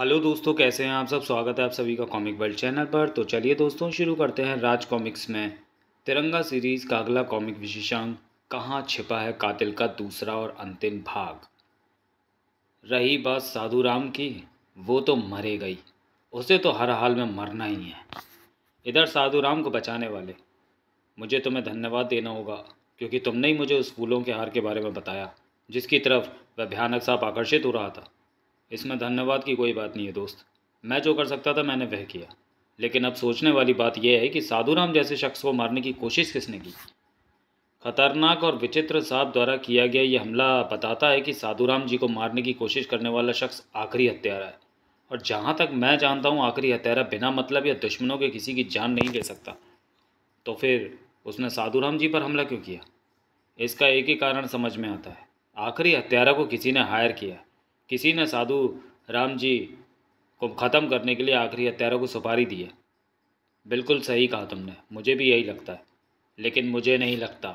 hello दोस्तों कैसे हैं आप सब स्वागत है आप सभी का कॉमिक वर्ल्ड चैनल पर तो चलिए दोस्तों शुरू करते हैं राज कॉमिक्स में तिरंगा सीरीज़ का अगला कॉमिक विशेषांक कहाँ छिपा है कातिल का दूसरा और अंतिम भाग रही बात साधु राम की वो तो मरे गई उसे तो हर हाल में मरना ही है इधर साधु राम को बचाने वाले मुझे तुम्हें धन्यवाद देना होगा क्योंकि तुमने ही मुझे उस फूलों के हार के बारे में बताया जिसकी तरफ वह भयानक साफ आकर्षित हो रहा था इसमें धन्यवाद की कोई बात नहीं है दोस्त मैं जो कर सकता था मैंने वह किया लेकिन अब सोचने वाली बात यह है कि साधुराम जैसे शख्स को मारने की कोशिश किसने की खतरनाक और विचित्र साहब द्वारा किया गया ये हमला बताता है कि साधुराम जी को मारने की कोशिश करने वाला शख्स आखिरी हत्यारा है और जहाँ तक मैं जानता हूँ आखिरी हत्यारा बिना मतलब या दुश्मनों के किसी की जान नहीं ले सकता तो फिर उसने साधुराम जी पर हमला क्यों किया इसका एक ही कारण समझ में आता है आखिरी हत्यारा को किसी ने हायर किया किसी ने साधु राम जी को ख़त्म करने के लिए आखिरी हत्यारों को सुपारी दी है बिल्कुल सही कहा तुमने मुझे भी यही लगता है लेकिन मुझे नहीं लगता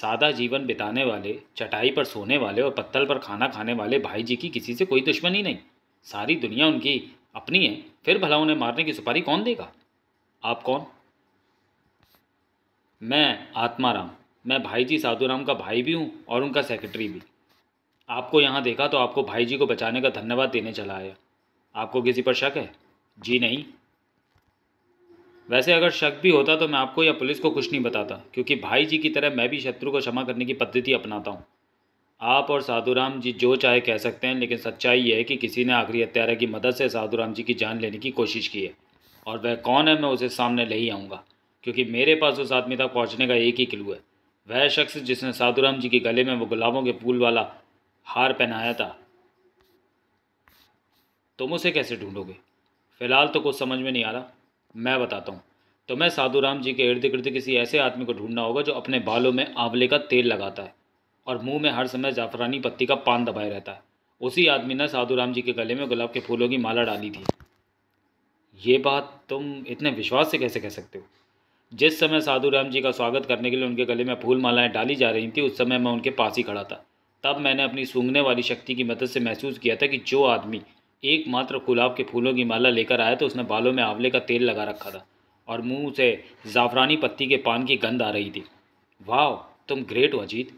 सादा जीवन बिताने वाले चटाई पर सोने वाले और पत्तल पर खाना खाने वाले भाई जी की किसी से कोई दुश्मनी नहीं सारी दुनिया उनकी अपनी है फिर भला उन्हें मारने की सुपारी कौन देगा आप कौन मैं आत्माराम मैं भाई जी साधुराम का भाई भी हूँ और उनका सेक्रेटरी भी आपको यहाँ देखा तो आपको भाई जी को बचाने का धन्यवाद देने चला आया आपको किसी पर शक है जी नहीं वैसे अगर शक भी होता तो मैं आपको या पुलिस को कुछ नहीं बताता क्योंकि भाई जी की तरह मैं भी शत्रु को क्षमा करने की पद्धति अपनाता हूँ आप और साधुराम जी जो चाहे कह सकते हैं लेकिन सच्चाई यह है कि किसी ने आखिरी हत्यारा की मदद से साधुराम जी की जान लेने की कोशिश की है और वह कौन है मैं उसे सामने ले ही आऊँगा क्योंकि मेरे पास उस आदमी तक पहुँचने का एक ही क्लू है वह शख्स जिसने साधुराम जी के गले में वो गुलाबों के फूल वाला हार पहनाया था तुम उसे कैसे ढूंढोगे फ़िलहाल तो कुछ समझ में नहीं आ रहा मैं बताता हूँ तुम्हें तो साधु राम जी के इर्द गिर्द किसी ऐसे आदमी को ढूंढना होगा जो अपने बालों में आंवले का तेल लगाता है और मुंह में हर समय जाफरानी पत्ती का पान दबाए रहता है उसी आदमी ने साधु राम जी के गले में गुलाब के फूलों की माला डाली थी ये बात तुम इतने विश्वास से कैसे कह सकते हो जिस समय साधु राम जी का स्वागत करने के लिए उनके गले में फूल मालाएँ डाली जा रही थी उस समय मैं उनके पास ही खड़ा था तब मैंने अपनी सूंघने वाली शक्ति की मदद से महसूस किया था कि जो आदमी एकमात्र गुलाब के फूलों की माला लेकर आया तो उसने बालों में आंवले का तेल लगा रखा था और मुंह से ज़ाफ़रानी पत्ती के पान की गंध आ रही थी वाह तुम ग्रेट हो अजीत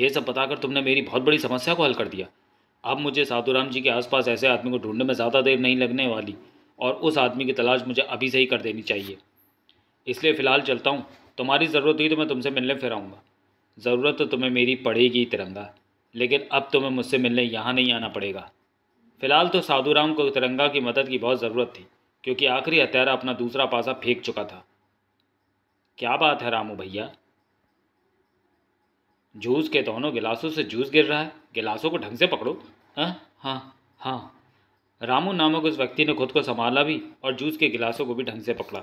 यह सब बताकर तुमने मेरी बहुत बड़ी समस्या को हल कर दिया अब मुझे साधुराम जी के आसपास ऐसे आदमी को ढूंढने में ज़्यादा देर नहीं लगने वाली और उस आदमी की तलाश मुझे अभी से ही कर देनी चाहिए इसलिए फ़िलहाल चलता हूँ तुम्हारी ज़रूरत हुई तो मैं तुमसे मिलने फिर आऊँगा ज़रूरत तो तुम्हें मेरी पड़ेगी तिरंगा लेकिन अब तुम्हें तो मुझसे मिलने यहाँ नहीं आना पड़ेगा फ़िलहाल तो साधुराम को तिरंगा की मदद की बहुत ज़रूरत थी क्योंकि आखिरी हत्यारा अपना दूसरा पासा फेंक चुका था क्या बात है रामू भैया जूस के दोनों गिलासों से जूस गिर रहा है गिलासों को ढंग से पकड़ो हाँ हाँ हाँ रामू नामक उस व्यक्ति ने खुद को संभाला भी और जूस के गिलासों को भी ढंग से पकड़ा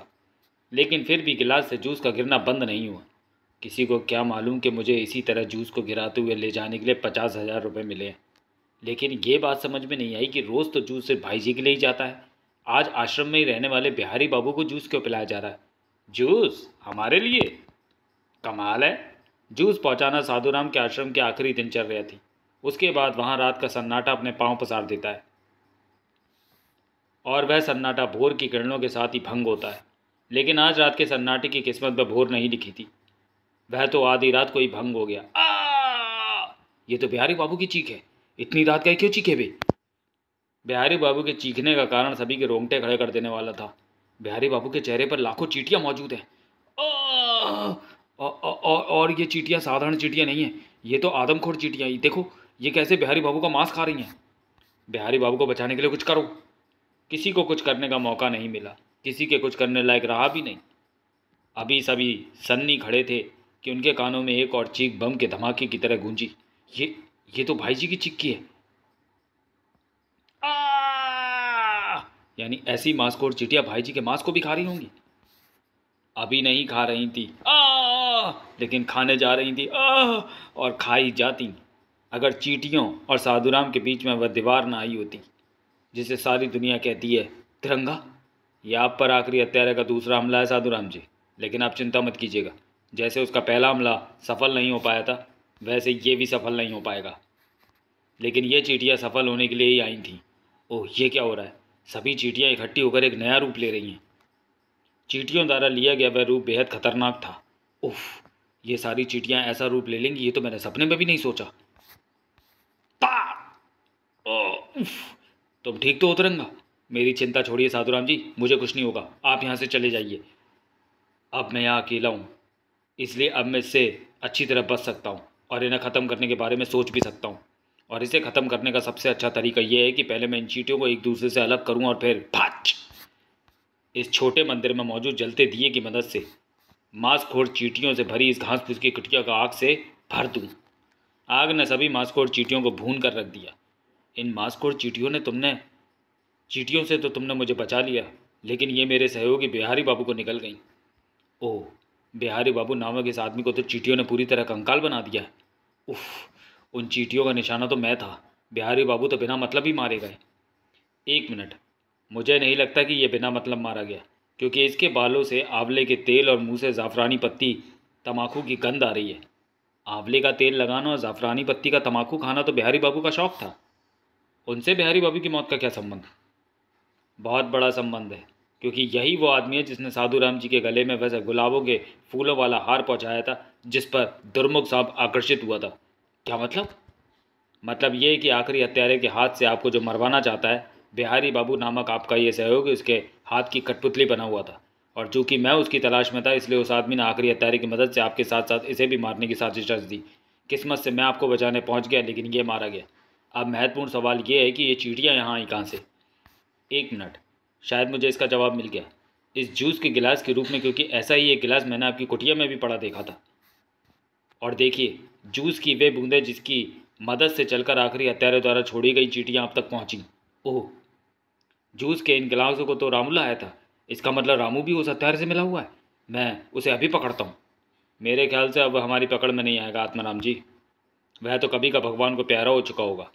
लेकिन फिर भी गिलास से जूस का गिरना बंद नहीं हुआ किसी को क्या मालूम कि मुझे इसी तरह जूस को गिराते हुए ले जाने के लिए पचास हज़ार रुपये मिले लेकिन ये बात समझ में नहीं आई कि रोज़ तो जूस सिर्फ भाई जी के लिए ही जाता है आज आश्रम में ही रहने वाले बिहारी बाबू को जूस क्यों पिलाया जा रहा है जूस हमारे लिए कमाल है जूस पहुँचाना साधुराम के आश्रम के आखिरी दिनचर्या थी उसके बाद वहाँ रात का सन्नाटा अपने पाँव पसार देता है और वह सन्नाटा भोर की किरणों के साथ ही भंग होता है लेकिन आज रात के सन्नाटे की किस्मत में भोर नहीं लिखी थी वह तो आधी रात को ही भंग हो गया आ ये तो बिहारी बाबू की चीख है इतनी रात का क्यों चीखे भी बिहारी बाबू के चीखने का कारण सभी के रोंगटे खड़े कर देने वाला था बिहारी बाबू के चेहरे पर लाखों चीटियाँ मौजूद हैं और ये चीटियाँ साधारण चीटियाँ नहीं हैं ये तो आदमखोर चीटियाँ देखो ये कैसे बिहारी बाबू का मांस खा रही हैं बिहारी बाबू को बचाने के लिए कुछ करो किसी को कुछ करने का मौका नहीं मिला किसी के कुछ करने लायक रहा भी नहीं अभी सभी सन्नी खड़े थे कि उनके कानों में एक और चीख बम के धमाके की तरह गूंजी ये ये तो भाई जी की चिक्की है यानी ऐसी को और चिटिया भाई जी के मांस को भी खा रही होंगी अभी नहीं खा रही थी आ लेकिन खाने जा रही थी आ और खाई जाती अगर चीटियों और साधुराम के बीच में वह दीवार ना आई होती जिसे सारी दुनिया कहती है तिरंगा यह आप पर आखिरी हत्यारे का दूसरा हमला है साधुराम जी लेकिन आप चिंता मत कीजिएगा जैसे उसका पहला हमला सफल नहीं हो पाया था वैसे ये भी सफल नहीं हो पाएगा लेकिन ये चीटियाँ सफल होने के लिए ही आई थी ओह ये क्या हो रहा है सभी चीटियाँ इकट्ठी होकर एक नया रूप ले रही हैं चीटियों द्वारा लिया गया वह रूप बेहद खतरनाक था उफ ये सारी चीटियाँ ऐसा रूप ले लेंगी ये तो मैंने सपने में भी नहीं सोचा उफ तुम ठीक तो उतरंगा मेरी चिंता छोड़िए साधुराम जी मुझे कुछ नहीं होगा आप यहाँ से चले जाइए अब मैं यहाँ अकेला हूँ इसलिए अब मैं इससे अच्छी तरह बच सकता हूँ और इन्हें ख़त्म करने के बारे में सोच भी सकता हूँ और इसे ख़त्म करने का सबसे अच्छा तरीका यह है कि पहले मैं इन चीटियों को एक दूसरे से अलग करूँ और फिर भाच इस छोटे मंदिर में मौजूद जलते दिए की मदद से मांसखोर चीटियों से भरी इस घास फूस की कुटिया का आग से भर दूँ आग ने सभी मांसखोर चीटियों को भून कर रख दिया इन मांसखोर चीटियों ने तुमने चीटियों से तो तुमने मुझे बचा लिया लेकिन ये मेरे सहयोगी बिहारी बाबू को निकल गई ओह बिहारी बाबू नामक इस आदमी को तो चीटियों ने पूरी तरह कंकाल बना दिया है उफ उन चीटियों का निशाना तो मैं था बिहारी बाबू तो बिना मतलब ही मारे गए एक मिनट मुझे नहीं लगता कि यह बिना मतलब मारा गया क्योंकि इसके बालों से आंवले के तेल और मुंह से ज़ाफ़रानी पत्ती तमाकू की गंध आ रही है आंवले का तेल लगाना और ज़ाफ़रानी पत्ती का तमाकू खाना तो बिहारी बाबू का शौक़ था उनसे बिहारी बाबू की मौत का क्या संबंध बहुत बड़ा संबंध है क्योंकि यही वो आदमी है जिसने साधु राम जी के गले में वैसे गुलाबों के फूलों वाला हार पहुंचाया था जिस पर दुर्मुख साहब आकर्षित हुआ था क्या मतलब मतलब ये कि आखिरी हत्यारे के हाथ से आपको जो मरवाना चाहता है बिहारी बाबू नामक आपका ये सहयोगी उसके हाथ की कठपुतली बना हुआ था और चूँकि मैं उसकी तलाश में था इसलिए उस आदमी ने आखिरी हत्यारे की मदद से आपके साथ साथ इसे भी मारने की साजिश रच दी किस्मत से मैं आपको बचाने पहुँच गया लेकिन ये मारा गया अब महत्वपूर्ण सवाल ये है कि ये चीटियाँ यहाँ आई कहाँ से एक मिनट शायद मुझे इसका जवाब मिल गया इस जूस के गिलास के रूप में क्योंकि ऐसा ही एक गिलास मैंने आपकी कुटिया में भी पड़ा देखा था और देखिए जूस की वे बूंदें जिसकी मदद से चलकर आखिरी हत्यारे द्वारा छोड़ी गई चीटियाँ आप तक पहुँची ओह जूस के इन गिलासों को तो रामू लाया था इसका मतलब रामू भी उस हत्यारे से मिला हुआ है मैं उसे अभी पकड़ता हूँ मेरे ख्याल से अब हमारी पकड़ में नहीं आएगा आत्माराम जी वह तो कभी का भगवान को प्यारा हो चुका होगा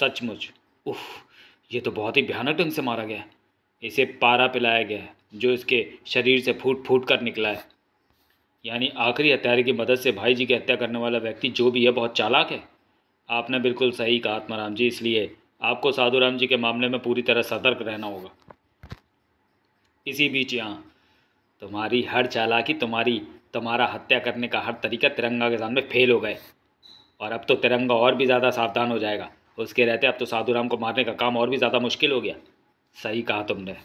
सचमुच उफ ये तो बहुत ही भयानक ढंग से मारा गया है इसे पारा पिलाया गया है जो इसके शरीर से फूट फूट कर निकला है यानी आखिरी हत्यारे की मदद से भाई जी की हत्या करने वाला व्यक्ति जो भी है बहुत चालाक है आपने बिल्कुल सही कहा आत्माराम जी इसलिए आपको साधु राम जी के मामले में पूरी तरह सतर्क रहना होगा इसी बीच यहाँ तुम्हारी हर चालाकी तुम्हारी तुम्हारा हत्या करने का हर तरीका तिरंगा के सामने फेल हो गए और अब तो तिरंगा और भी ज़्यादा सावधान हो जाएगा उसके रहते अब तो साधु राम को मारने का काम और भी ज़्यादा मुश्किल हो गया सही कहा तुमने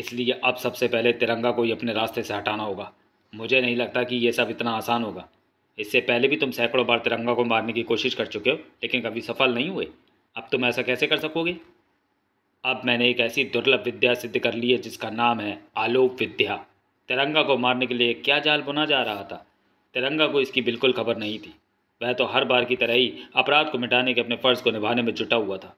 इसलिए अब सबसे पहले तिरंगा को ही अपने रास्ते से हटाना होगा मुझे नहीं लगता कि ये सब इतना आसान होगा इससे पहले भी तुम सैकड़ों बार तिरंगा को मारने की कोशिश कर चुके हो लेकिन कभी सफल नहीं हुए अब तुम ऐसा कैसे कर सकोगे अब मैंने एक ऐसी दुर्लभ विद्या सिद्ध कर ली है जिसका नाम है आलोक विद्या तिरंगा को मारने के लिए क्या जाल बुना जा रहा था तिरंगा को इसकी बिल्कुल खबर नहीं थी वह तो हर बार की तरह ही अपराध को मिटाने के अपने फ़र्ज को निभाने में जुटा हुआ था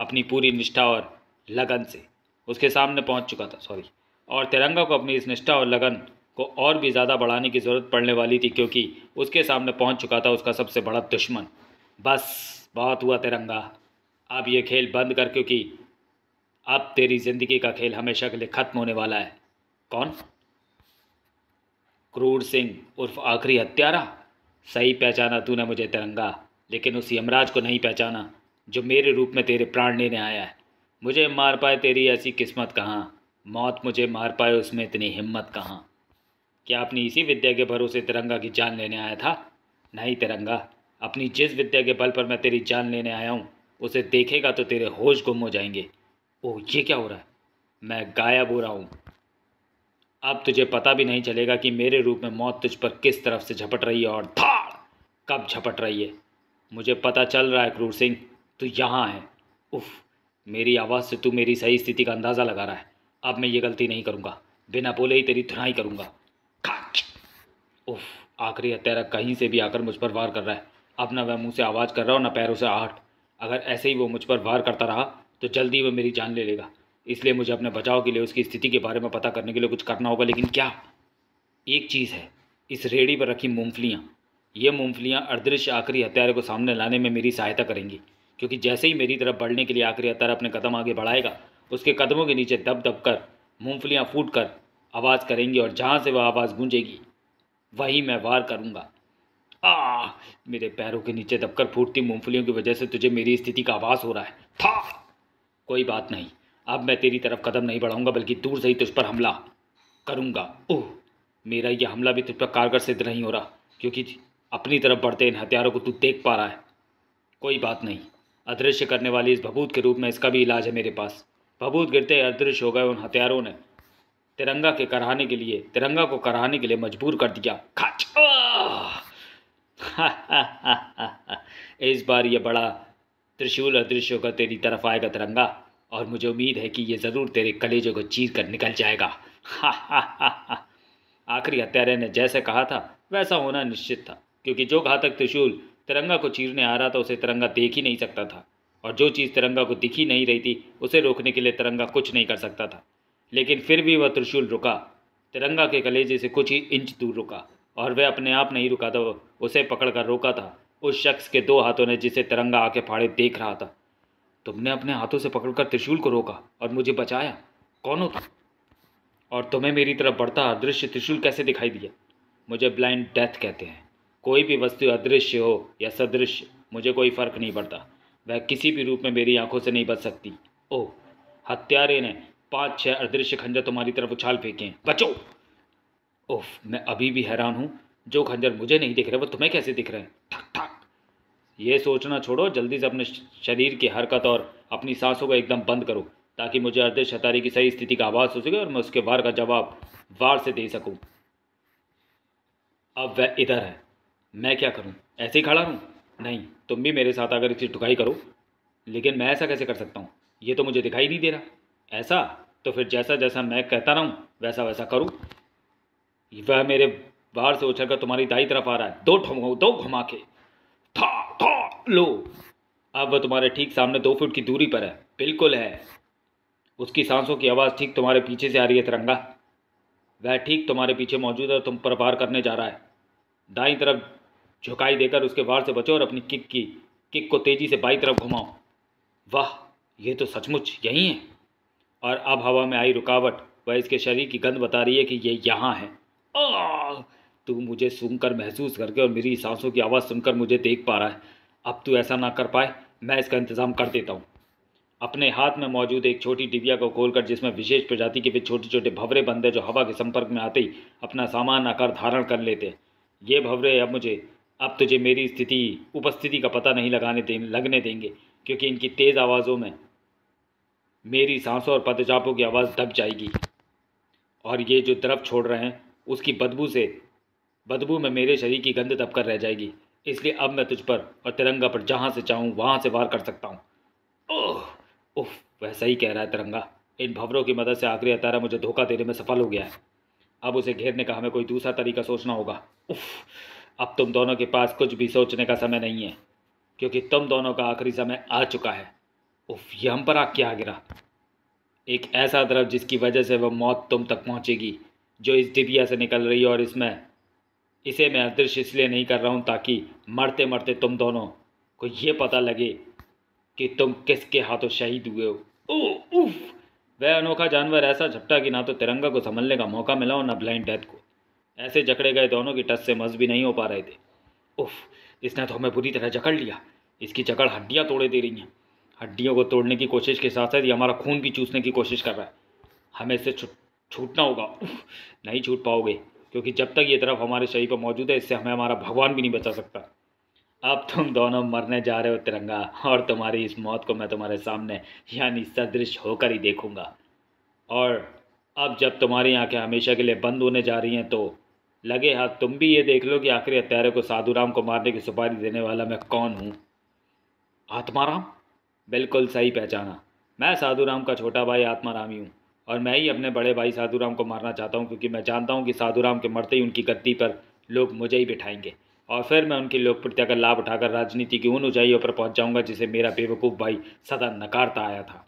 अपनी पूरी निष्ठा और लगन से उसके सामने पहुंच चुका था सॉरी और तिरंगा को अपनी इस निष्ठा और लगन को और भी ज़्यादा बढ़ाने की ज़रूरत पड़ने वाली थी क्योंकि उसके सामने पहुंच चुका था उसका सबसे बड़ा दुश्मन बस बहुत हुआ तिरंगा अब ये खेल बंद कर क्योंकि अब तेरी ज़िंदगी का खेल हमेशा के लिए ख़त्म होने वाला है कौन क्रूर सिंह उर्फ आखिरी हत्यारा सही पहचाना तूने मुझे तिरंगा लेकिन उस यमराज को नहीं पहचाना जो मेरे रूप में तेरे प्राण लेने आया है मुझे मार पाए तेरी ऐसी किस्मत कहाँ मौत मुझे मार पाए उसमें इतनी हिम्मत कहाँ क्या अपनी इसी विद्या के भरोसे तिरंगा की जान लेने आया था नहीं तिरंगा अपनी जिस विद्या के बल पर मैं तेरी जान लेने आया हूँ उसे देखेगा तो तेरे होश गुम हो जाएंगे ओह ये क्या हो रहा है मैं गायब हो रहा हूँ अब तुझे पता भी नहीं चलेगा कि मेरे रूप में मौत तुझ पर किस तरफ से झपट रही है और धाड़ कब झपट रही है मुझे पता चल रहा है क्रूर सिंह तू यहाँ है उफ़ मेरी आवाज़ से तू मेरी सही स्थिति का अंदाज़ा लगा रहा है अब मैं ये गलती नहीं करूँगा बिना बोले ही तेरी धुनाई करूँगा उफ आखिरी हत्यारा कहीं से भी आकर मुझ पर वार कर रहा है अब ना वह मुँह से आवाज़ कर रहा हो ना पैरों से आहट अगर ऐसे ही वो मुझ पर वार करता रहा तो जल्दी वह मेरी जान ले लेगा इसलिए मुझे अपने बचाव के लिए उसकी स्थिति के बारे में पता करने के लिए कुछ करना होगा लेकिन क्या एक चीज़ है इस रेडी पर रखी मूंगफलियाँ ये मूँगफलियाँ अर्दृश्य आखिरी हत्यारे को सामने लाने में मेरी सहायता करेंगी क्योंकि जैसे ही मेरी तरफ बढ़ने के लिए आखिरी अतर अपने कदम आगे बढ़ाएगा उसके कदमों के नीचे दब दब कर मूँगफलियाँ फूट कर आवाज़ करेंगी और जहाँ से वह आवाज़ गूंजेगी वहीं मैं वार करूँगा आ मेरे पैरों के नीचे दबकर फूटती मूँगफलियों की वजह से तुझे मेरी स्थिति का आवाज़ हो रहा है था कोई बात नहीं अब मैं तेरी तरफ कदम नहीं बढ़ाऊंगा बल्कि दूर से ही तुझ पर हमला करूँगा ओह मेरा यह हमला भी तुझ पर कारगर सिद्ध नहीं हो रहा क्योंकि अपनी तरफ बढ़ते इन हथियारों को तू देख पा रहा है कोई बात नहीं अदृश्य करने वाली इस भभूत के रूप में इसका भी इलाज है मेरे पास भभूत गिरते अदृश्य हो गए उन हथियारों ने तिरंगा के कराने के लिए तिरंगा को कराने के लिए मजबूर कर दिया खाच इस बार ये बड़ा त्रिशूल अदृश्य होकर तेरी तरफ आएगा तिरंगा और मुझे उम्मीद है कि ये ज़रूर तेरे कलेजे को चीर कर निकल जाएगा आखिरी हत्यारे ने जैसे कहा था वैसा होना निश्चित था क्योंकि जो घातक त्रिशूल तिरंगा को चीरने आ रहा था उसे तिरंगा देख ही नहीं सकता था और जो चीज़ तिरंगा को दिख ही नहीं रही थी उसे रोकने के लिए तिरंगा कुछ नहीं कर सकता था लेकिन फिर भी वह त्रिशूल रुका तिरंगा के कलेजे से कुछ ही इंच दूर रुका और वह अपने आप नहीं रुका था उसे पकड़कर रोका था उस शख्स के दो हाथों ने जिसे तिरंगा आके फाड़े देख रहा था तुमने अपने हाथों से पकड़कर त्रिशूल को रोका और मुझे बचाया कौन हो तुम और तुम्हें मेरी तरफ बढ़ता अदृश्य त्रिशूल कैसे दिखाई दिया मुझे ब्लाइंड डेथ कहते हैं कोई भी वस्तु अदृश्य हो या सदृश्य मुझे कोई फ़र्क नहीं पड़ता वह किसी भी रूप में मेरी आंखों से नहीं बच सकती ओह हत्यारे ने पाँच छः अदृश्य खंजर तुम्हारी तरफ उछाल फेंके बचो ओह मैं अभी भी हैरान हूँ जो खंजर मुझे नहीं दिख रहे वो तुम्हें कैसे दिख रहे हैं ठक ठक ये सोचना छोड़ो जल्दी से अपने शरीर की हरकत और अपनी सांसों को एकदम बंद करो ताकि मुझे अर्धेश हतारी की सही स्थिति का आवाज़ हो सके और मैं उसके वार का जवाब वार से दे सकूँ अब वह इधर है मैं क्या करूँ ऐसे ही खड़ा रहूँ नहीं तुम भी मेरे साथ आकर इसकी ठुकाई करो लेकिन मैं ऐसा कैसे कर सकता हूँ ये तो मुझे दिखाई नहीं दे रहा ऐसा तो फिर जैसा जैसा मैं कहता रहूँ वैसा वैसा करूँ वह मेरे बाहर से उछल कर तुम्हारी दाई तरफ आ रहा है दो ठो दो घुमा के था था लो अब वह तुम्हारे ठीक सामने दो फुट की दूरी पर है बिल्कुल है उसकी सांसों की आवाज़ ठीक तुम्हारे पीछे से आ रही है तिरंगा वह ठीक तुम्हारे पीछे मौजूद है तुम पर वार करने जा रहा है दाई तरफ झुकाई देकर उसके वार से बचो और अपनी किक की किक को तेज़ी से बाई तरफ घुमाओ वाह ये तो सचमुच यही है और अब हवा में आई रुकावट वह इसके शरीर की गंध बता रही है कि ये यहाँ है तू मुझे सुनकर महसूस करके और मेरी सांसों की आवाज़ सुनकर मुझे देख पा रहा है अब तू ऐसा ना कर पाए मैं इसका इंतज़ाम कर देता हूँ अपने हाथ में मौजूद एक छोटी डिबिया को खोलकर जिसमें विशेष प्रजाति के भी छोटे छोटे भवरे बंदे जो हवा के संपर्क में आते ही अपना सामान आकार धारण कर लेते हैं ये भवरे अब मुझे अब तुझे मेरी स्थिति उपस्थिति का पता नहीं लगाने दें लगने देंगे क्योंकि इनकी तेज़ आवाज़ों में मेरी सांसों और पदचापों की आवाज़ दब जाएगी और ये जो द्रव छोड़ रहे हैं उसकी बदबू से बदबू में मेरे शरीर की गंध दबकर रह जाएगी इसलिए अब मैं तुझ पर और तिरंगा पर जहाँ से चाहूँ वहाँ से वार कर सकता हूँ ओह उफ वैसा ही कह रहा है तिरंगा इन भवरों की मदद से आखिरी अतारा मुझे धोखा देने में सफल हो गया है अब उसे घेरने का हमें कोई दूसरा तरीका सोचना होगा उफ़ अब तुम दोनों के पास कुछ भी सोचने का समय नहीं है क्योंकि तुम दोनों का आखिरी समय आ चुका है उफ ये हम पर आग क्या गिरा एक ऐसा द्रव जिसकी वजह से वह मौत तुम तक पहुंचेगी जो इस डिबिया से निकल रही है और इसमें इसे मैं अदृश्य इसलिए नहीं कर रहा हूँ ताकि मरते मरते तुम दोनों को ये पता लगे कि तुम किसके हाथों शहीद हुए हो ओ उफ वह अनोखा जानवर ऐसा झपटा कि ना तो तिरंगा को संभलने का मौका मिला और ना ब्लाइंड डेथ को ऐसे जकड़े गए दोनों की टस से मस भी नहीं हो पा रहे थे उफ इसने तो हमें बुरी तरह जकड़ लिया इसकी जकड़ हड्डियाँ तोड़े दे रही हैं हड्डियों को तोड़ने की कोशिश के साथ साथ ये हमारा खून भी चूसने की कोशिश कर रहा है हमें इससे छूट छूटना होगा उफ नहीं छूट पाओगे क्योंकि जब तक ये तरफ हमारे शरीर पर मौजूद है इससे हमें हमारा भगवान भी नहीं बचा सकता अब तुम दोनों मरने जा रहे हो तिरंगा और तुम्हारी इस मौत को मैं तुम्हारे सामने यानी सदृश होकर ही देखूंगा और अब जब तुम्हारी आंखें हमेशा के लिए बंद होने जा रही हैं तो लगे हाथ तुम भी ये देख लो कि आखिरी हत्यारे को साधुराम को मारने की सुपारी देने वाला मैं कौन हूँ आत्माराम बिल्कुल सही पहचाना मैं साधुराम का छोटा भाई आत्माराम ही हूँ और मैं ही अपने बड़े भाई साधुराम को मारना चाहता हूँ क्योंकि मैं जानता हूँ कि साधुराम के मरते ही उनकी गद्दी पर लोग मुझे ही बिठाएंगे और फिर मैं उनकी लोकप्रियता का लाभ उठाकर राजनीति की उन ऊंचाइयों पर पहुँच जाऊँगा जिसे मेरा बेवकूफ़ भाई सदा नकारता आया था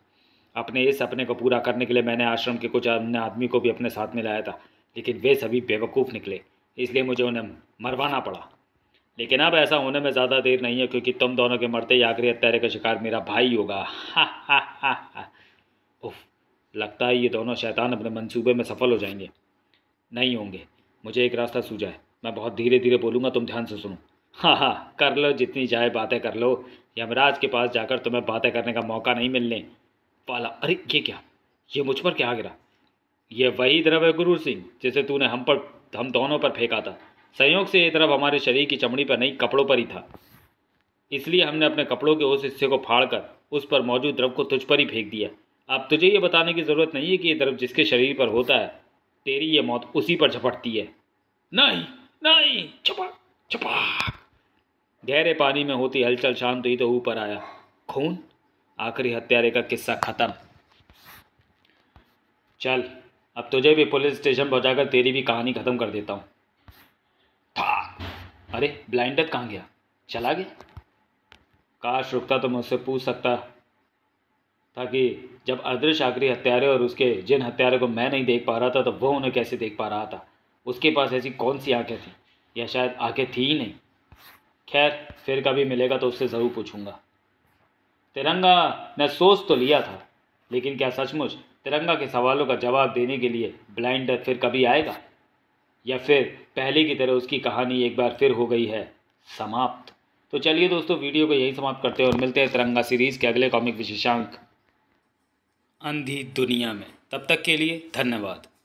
अपने इस सपने को पूरा करने के लिए मैंने आश्रम के कुछ अन्य आदमी को भी अपने साथ में लाया था लेकिन वे सभी बेवकूफ़ निकले इसलिए मुझे उन्हें मरवाना पड़ा लेकिन अब ऐसा होने में ज़्यादा देर नहीं है क्योंकि तुम दोनों के मरते ही आखिरी हत्यारे का शिकार मेरा भाई होगा उफ लगता है ये दोनों शैतान अपने मंसूबे में सफल हो जाएंगे नहीं होंगे मुझे एक रास्ता सूझा है मैं बहुत धीरे धीरे बोलूँगा तुम ध्यान से सुनो हाँ हाँ कर लो जितनी चाहे बातें कर लो यमराज के पास जाकर तुम्हें बातें करने का मौका नहीं मिलने वाला अरे ये क्या ये मुझ पर क्या गिरा यह वही द्रव है गुरु सिंह जिसे तूने हम पर हम दोनों पर फेंका था संयोग से ये द्रव हमारे शरीर की चमड़ी पर नहीं कपड़ों पर ही था इसलिए हमने अपने कपड़ों के उस हिस्से को फाड़कर उस पर मौजूद द्रव को तुझ पर ही फेंक दिया अब तुझे ये बताने की ज़रूरत नहीं है कि ये द्रव जिसके शरीर पर होता है तेरी ये मौत उसी पर झपटती है नहीं नहीं छपा छपा गहरे पानी में होती हलचल शांत हुई तो ऊपर आया खून आखिरी हत्यारे का किस्सा खत्म चल अब तुझे भी पुलिस स्टेशन पहुँचा तेरी भी कहानी ख़त्म कर देता हूँ था अरे ब्लाइंडर कहाँ गया चला गया काश रुकता तो मुझसे पूछ सकता था कि जब अदृश आखिरी हत्यारे और उसके जिन हत्यारे को मैं नहीं देख पा रहा था तो वो उन्हें कैसे देख पा रहा था उसके पास ऐसी कौन सी आंखें थी या शायद आंखें थी ही नहीं खैर फिर कभी मिलेगा तो उससे ज़रूर पूछूंगा तिरंगा मैं सोच तो लिया था लेकिन क्या सचमुच तिरंगा के सवालों का जवाब देने के लिए ब्लाइंडर फिर कभी आएगा या फिर पहले की तरह उसकी कहानी एक बार फिर हो गई है समाप्त तो चलिए दोस्तों वीडियो को यही समाप्त करते हैं और मिलते हैं तिरंगा सीरीज़ के अगले कॉमिक विशेषांक अंधी दुनिया में तब तक के लिए धन्यवाद